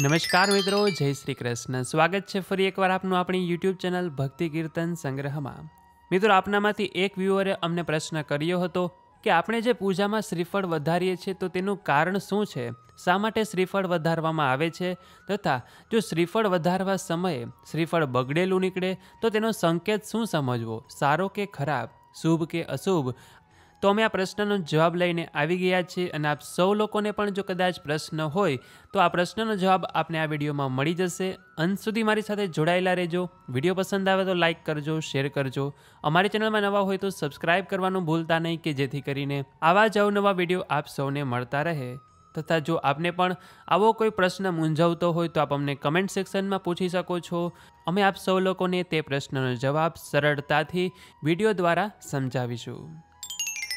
નમસ્કાર મિત્રો જય શ્રી કૃષ્ણ સ્વાગત છે ફરી એકવાર આપનું આપણી યુટ્યુબ ચેનલ ભક્તિ કીર્તન સંગ્રહમાં મિત્રો આપનામાંથી એક વ્યૂઅરે અમને પ્રશ્ન કર્યો હતો કે આપણે જે પૂજામાં શ્રીફળ વધારીએ છીએ તો તેનું કારણ શું છે શા માટે શ્રીફળ વધારવામાં આવે છે તથા જો શ્રીફળ વધારવા સમયે શ્રીફળ બગડેલું નીકળે તો તેનો સંકેત શું સમજવો સારો કે ખરાબ શુભ કે અશુભ તો અમે આ પ્રશ્નનો જવાબ લઈને આવી ગયા છીએ અને આપ સૌ લોકોને પણ જો કદાચ પ્રશ્ન હોય તો આ પ્રશ્નનો જવાબ આપને આ વિડીયોમાં મળી જશે અંત સુધી મારી સાથે જોડાયેલા રહેજો વિડીયો પસંદ આવે તો લાઇક કરજો શેર કરજો અમારી ચેનલમાં નવા હોય તો સબસ્ક્રાઇબ કરવાનું ભૂલતા નહીં કે જેથી કરીને આવા જ નવા વિડીયો આપ સૌને મળતા રહે તથા જો આપને પણ આવો કોઈ પ્રશ્ન મૂંઝવતો હોય તો આપ અમને કમેન્ટ સેક્શનમાં પૂછી શકો છો અમે આપ સૌ લોકોને તે પ્રશ્નનો જવાબ સરળતાથી વિડીયો દ્વારા સમજાવીશું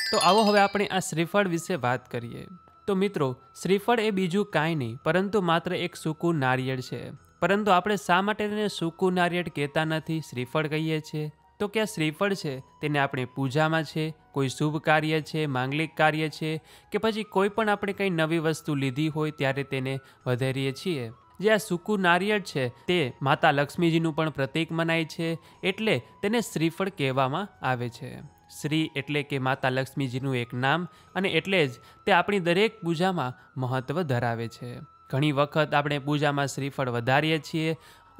તો આવો હવે આપણે આ શ્રીફળ વિશે વાત કરીએ તો મિત્રો શ્રીફળ એ બીજું કાંઈ નહીં પરંતુ માત્ર એક સૂકું નારિયેળ છે પરંતુ આપણે શા માટે તેને સૂકું નારિયેળ કહેતા નથી શ્રીફળ કહીએ છીએ તો કે આ શ્રીફળ છે તેને આપણે પૂજામાં છે કોઈ શુભ કાર્ય છે માંગલિક કાર્ય છે કે પછી કોઈ પણ આપણે કંઈ નવી વસ્તુ લીધી હોય ત્યારે તેને વધારીએ છીએ જે આ સૂકું નારિયેળ છે તે માતા લક્ષ્મીજીનું પણ પ્રતીક મનાય છે એટલે તેને શ્રીફળ કહેવામાં આવે છે શ્રી એટલે કે માતા લક્ષ્મીજીનું એક નામ અને એટલે જ તે આપણી દરેક પૂજામાં મહત્ત્વ ધરાવે છે ઘણી વખત આપણે પૂજામાં શ્રીફળ વધારીએ છીએ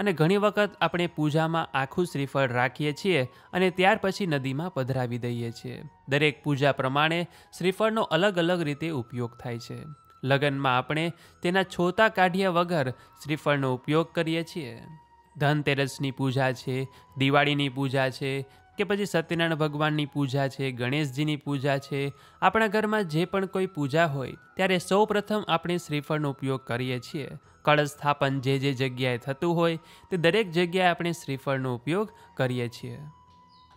અને ઘણી વખત આપણે પૂજામાં આખું શ્રીફળ રાખીએ છીએ અને ત્યાર પછી નદીમાં પધરાવી દઈએ છીએ દરેક પૂજા પ્રમાણે શ્રીફળનો અલગ અલગ રીતે ઉપયોગ થાય છે લગ્નમાં આપણે તેના છોતા કાઢ્યા વગર શ્રીફળનો ઉપયોગ કરીએ છીએ ધનતેરસની પૂજા છે દિવાળીની પૂજા છે કે પછી સત્યનારાયણ ભગવાનની પૂજા છે ગણેશજીની પૂજા છે આપણા ઘરમાં જે પણ કોઈ પૂજા હોય ત્યારે સૌ પ્રથમ આપણે શ્રીફળનો ઉપયોગ કરીએ છીએ કળશ સ્થાપન જે જે જગ્યાએ થતું હોય તે દરેક જગ્યાએ આપણે શ્રીફળનો ઉપયોગ કરીએ છીએ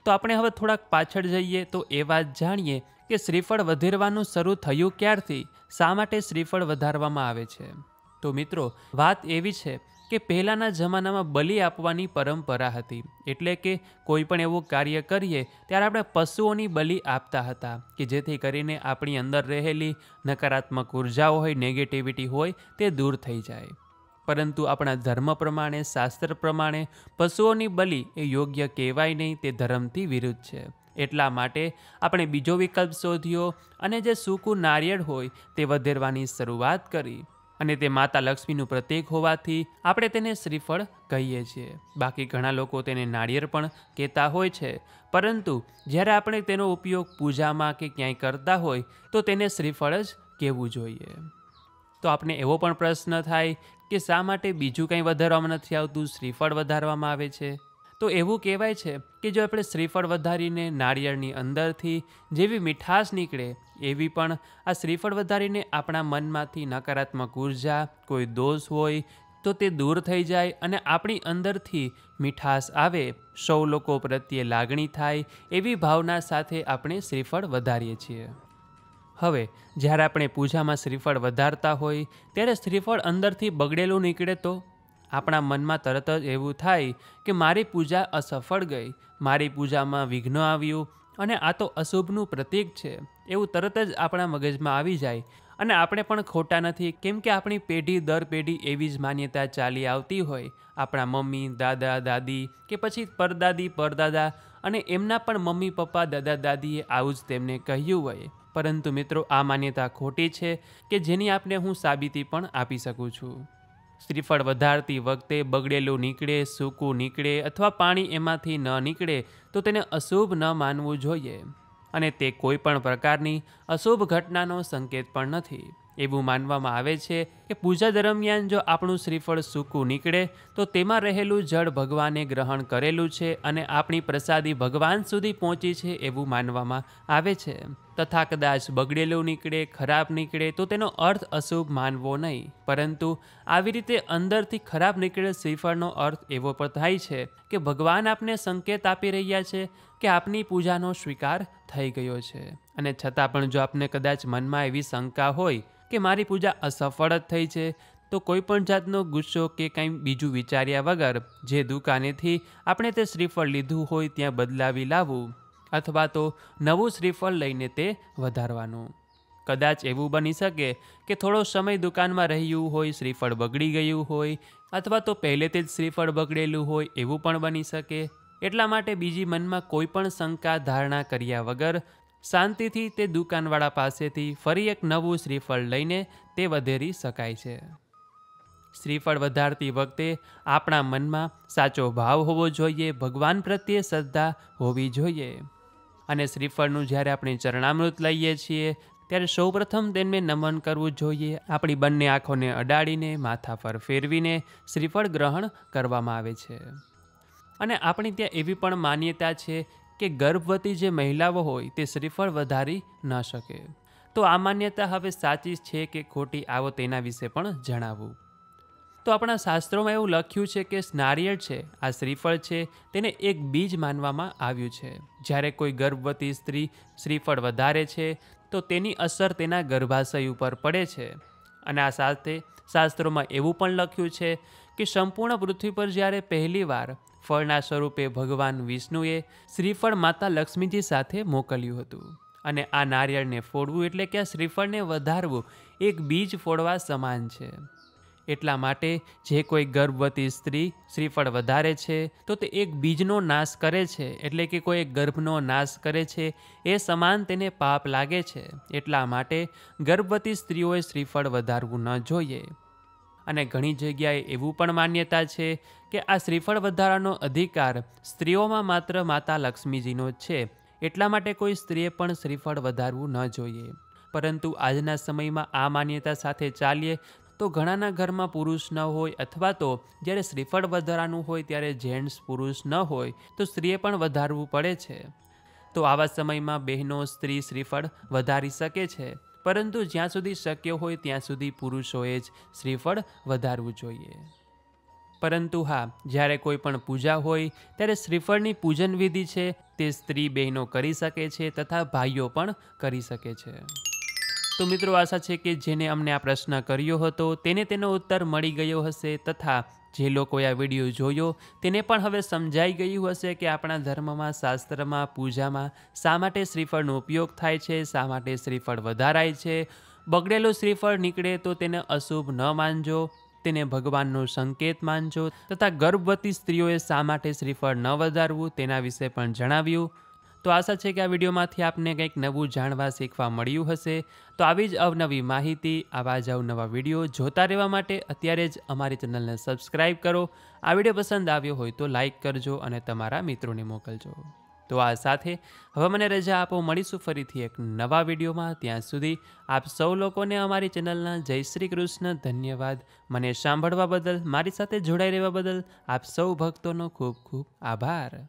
તો આપણે હવે થોડાક પાછળ જઈએ તો એ વાત જાણીએ કે શ્રીફળ વધેરવાનું શરૂ થયું ક્યારથી શા માટે શ્રીફળ વધારવામાં આવે છે તો મિત્રો વાત એવી છે કે પહેલાંના જમાનામાં બલિ આપવાની પરંપરા હતી એટલે કે કોઈ પણ એવું કાર્ય કરીએ ત્યારે આપણે પશુઓની બલિ આપતા હતા કે જેથી કરીને આપણી અંદર રહેલી નકારાત્મક ઉર્જાઓ હોય નેગેટિવિટી હોય તે દૂર થઈ જાય પરંતુ આપણા ધર્મ પ્રમાણે શાસ્ત્ર પ્રમાણે પશુઓની બલિ એ યોગ્ય કહેવાય નહીં તે ધર્મથી વિરુદ્ધ છે એટલા માટે આપણે બીજો વિકલ્પ શોધ્યો અને જે સૂકું નારિયેળ હોય તે વધેરવાની શરૂઆત કરી અને તે માતા લક્ષ્મીનું પ્રતીક હોવાથી આપણે તેને શ્રીફળ કહીએ છીએ બાકી ઘણા લોકો તેને નાળિયેર પણ કહેતા હોય છે પરંતુ જ્યારે આપણે તેનો ઉપયોગ પૂજામાં કે ક્યાંય કરતા હોય તો તેને શ્રીફળ જ કહેવું જોઈએ તો આપણે એવો પણ પ્રશ્ન થાય કે શા માટે બીજું કંઈ વધારવામાં નથી આવતું શ્રીફળ વધારવામાં આવે છે તો એવું કહેવાય છે કે જો આપણે શ્રીફળ વધારીને નાળિયેરની અંદરથી જેવી મીઠાશ નીકળે એવી પણ આ શ્રીફળ વધારીને આપણા મનમાંથી નકારાત્મક ઉર્જા કોઈ દોષ હોય તો તે દૂર થઈ જાય અને આપણી અંદરથી મીઠાશ આવે સૌ લોકો પ્રત્યે લાગણી થાય એવી ભાવના સાથે આપણે શ્રીફળ વધારીએ છીએ હવે જ્યારે આપણે પૂજામાં શ્રીફળ વધારતા હોય ત્યારે શ્રીફળ અંદરથી બગડેલું નીકળે તો આપણા મનમાં તરત જ એવું થાય કે મારી પૂજા અસફળ ગઈ મારી પૂજામાં વિઘ્ન આવ્યું અને આ તો અશુભનું પ્રતીક છે એવું તરત જ આપણા મગજમાં આવી જાય અને આપણે પણ ખોટા નથી કેમ કે આપણી પેઢી દર પેઢી એવી જ માન્યતા ચાલી આવતી હોય આપણા મમ્મી દાદા દાદી કે પછી પરદાદી પરદાદા અને એમના પણ મમ્મી પપ્પા દાદા દાદીએ આવું જ તેમને કહ્યું હોય પરંતુ મિત્રો આ માન્યતા ખોટી છે કે જેની આપને હું સાબિતી પણ આપી શકું છું શ્રીફળ વધારતી વખતે બગડેલું નીકળે સૂકું નીકળે અથવા પાણી એમાંથી ન નીકળે તો તેને અશુભ ન માનવું જોઈએ અને તે કોઈ પણ પ્રકારની અશુભ ઘટનાનો સંકેત પણ નથી એવું માનવામાં આવે છે કે પૂજા દરમિયાન જો આપણું શ્રીફળ સૂકું નીકળે તો તેમાં રહેલું જળ ભગવાને ગ્રહણ કરેલું છે અને આપણી પ્રસાદી ભગવાન સુધી પહોંચી છે એવું માનવામાં આવે છે તથા કદાચ બગડેલું નીકળે ખરાબ નીકળે તો તેનો અર્થ અશુભ માનવો નહીં પરંતુ આવી રીતે અંદરથી ખરાબ નીકળેલ શ્રીફળનો અર્થ એવો પણ થાય છે કે ભગવાન આપને સંકેત આપી રહ્યા છે કે આપની પૂજાનો સ્વીકાર થઈ ગયો છે અને છતાં પણ જો આપને કદાચ મનમાં એવી શંકા હોય કે મારી પૂજા અસફળ જ થઈ થઈ છે તો કોઈપણ જાતનો ગુસ્સો કે કંઈ બીજું વિચાર્યા વગર જે દુકાનેથી આપણે તે શ્રીફળ લીધું હોય ત્યાં બદલાવી લાવવું અથવા તો નવું શ્રીફળ લઈને તે વધારવાનું કદાચ એવું બની શકે કે થોડો સમય દુકાનમાં રહ્યું હોય શ્રીફળ બગડી ગયું હોય અથવા તો પહેલેથી જ શ્રીફળ બગડેલું હોય એવું પણ બની શકે એટલા માટે બીજી મનમાં કોઈ પણ શંકા ધારણા કર્યા વગર શાંતિથી તે દુકાનવાળા પાસેથી ફરી એક નવું શ્રીફળ લઈને તે વધેરી શકાય છે શ્રીફળ વધારતી વખતે આપણા મનમાં સાચો ભાવ હોવો જોઈએ ભગવાન પ્રત્યે શ્રદ્ધા હોવી જોઈએ અને શ્રીફળનું જ્યારે આપણે ચરણામૃત લઈએ છીએ ત્યારે સૌપ્રથમ તેને નમન કરવું જોઈએ આપણી બંને આંખોને અડાડીને માથા પર ફેરવીને શ્રીફળ ગ્રહણ કરવામાં આવે છે અને આપણી ત્યાં એવી પણ માન્યતા છે કે ગર્ભવતી જે મહિલાઓ હોય તે શ્રીફળ વધારી ન શકે તો આ માન્યતા હવે સાચી છે કે ખોટી આવો તેના વિશે પણ જણાવવું તો આપણા શાસ્ત્રોમાં એવું લખ્યું છે કે નારિયેળ છે આ શ્રીફળ છે તેને એક બીજ માનવામાં આવ્યું છે જ્યારે કોઈ ગર્ભવતી સ્ત્રી શ્રીફળ વધારે છે તો તેની અસર તેના ગર્ભાશય ઉપર પડે છે અને આ સાથે શાસ્ત્રોમાં એવું પણ લખ્યું છે કે સંપૂર્ણ પૃથ્વી પર જ્યારે પહેલીવાર ફળના સ્વરૂપે ભગવાન વિષ્ણુએ શ્રીફળ માતા લક્ષ્મીજી સાથે મોકલ્યું હતું અને આ નારિયેળને ફોડવું એટલે કે આ શ્રીફળને વધારવું એક બીજ ફોડવા સમાન છે એટલા માટે જે કોઈ ગર્ભવતી સ્ત્રી શ્રીફળ વધારે છે તો તે એક બીજનો નાશ કરે છે એટલે કે કોઈ એક ગર્ભનો નાશ કરે છે એ સમાન તેને પાપ લાગે છે એટલા માટે ગર્ભવતી સ્ત્રીઓએ શ્રીફળ વધારવું ન જોઈએ અને ઘણી જગ્યાએ એવું પણ માન્યતા છે કે આ શ્રીફળ વધારાનો અધિકાર સ્ત્રીઓમાં માત્ર માતા લક્ષ્મીજીનો જ છે એટલા માટે કોઈ સ્ત્રીએ પણ શ્રીફળ વધારવું ન જોઈએ પરંતુ આજના સમયમાં આ માન્યતા સાથે ચાલીએ તો ઘણાના ઘરમાં પુરુષ ન હોય અથવા તો જ્યારે શ્રીફળ વધારાનું હોય ત્યારે જેન્ટ્સ પુરુષ ન હોય તો સ્ત્રીએ પણ વધારવું પડે છે તો આવા સમયમાં બહેનો સ્ત્રી શ્રીફળ વધારી શકે છે પરંતુ જ્યાં સુધી શક્ય હોય ત્યાં સુધી પુરુષોએ જ શ્રીફળ વધારવું જોઈએ પરંતુ હા જ્યારે કોઈ પણ પૂજા હોય ત્યારે શ્રીફળની પૂજન વિધિ છે તે સ્ત્રી બહેનો કરી શકે છે તથા ભાઈઓ પણ કરી શકે છે તો મિત્રો આશા છે કે જેને અમને આ પ્રશ્ન કર્યો હતો તેને તેનો ઉત્તર મળી ગયો હશે તથા જે લોકોએ આ વિડીયો જોયો તેને પણ હવે સમજાઈ ગયું હશે કે આપણા ધર્મમાં શાસ્ત્રમાં પૂજામાં શા માટે શ્રીફળનો ઉપયોગ થાય છે શા માટે શ્રીફળ વધારાય છે બગડેલું શ્રીફળ નીકળે તો તેને અશુભ ન માનજો તેને ભગવાનનો સંકેત માનજો તથા ગર્ભવતી સ્ત્રીઓએ શા માટે શ્રીફળ ન વધારવું તેના વિશે પણ જણાવ્યું તો આશા છે કે આ વિડીયોમાંથી આપને કંઈક નવું જાણવા શીખવા મળ્યું હશે તો આવી જ અવનવી માહિતી આવા જ અવનવા વિડીયો જોતા રહેવા માટે અત્યારે જ અમારી ચેનલને સબસ્ક્રાઈબ કરો આ વિડીયો પસંદ આવ્યો હોય તો લાઇક કરજો અને તમારા મિત્રોને મોકલજો તો આ સાથે હવે મને રજા આપો મળીશું ફરીથી એક નવા વિડીયોમાં ત્યાં સુધી આપ સૌ લોકોને અમારી ચેનલના જય શ્રી કૃષ્ણ ધન્યવાદ મને સાંભળવા બદલ મારી સાથે જોડાઈ રહેવા બદલ આપ સૌ ભક્તોનો ખૂબ ખૂબ આભાર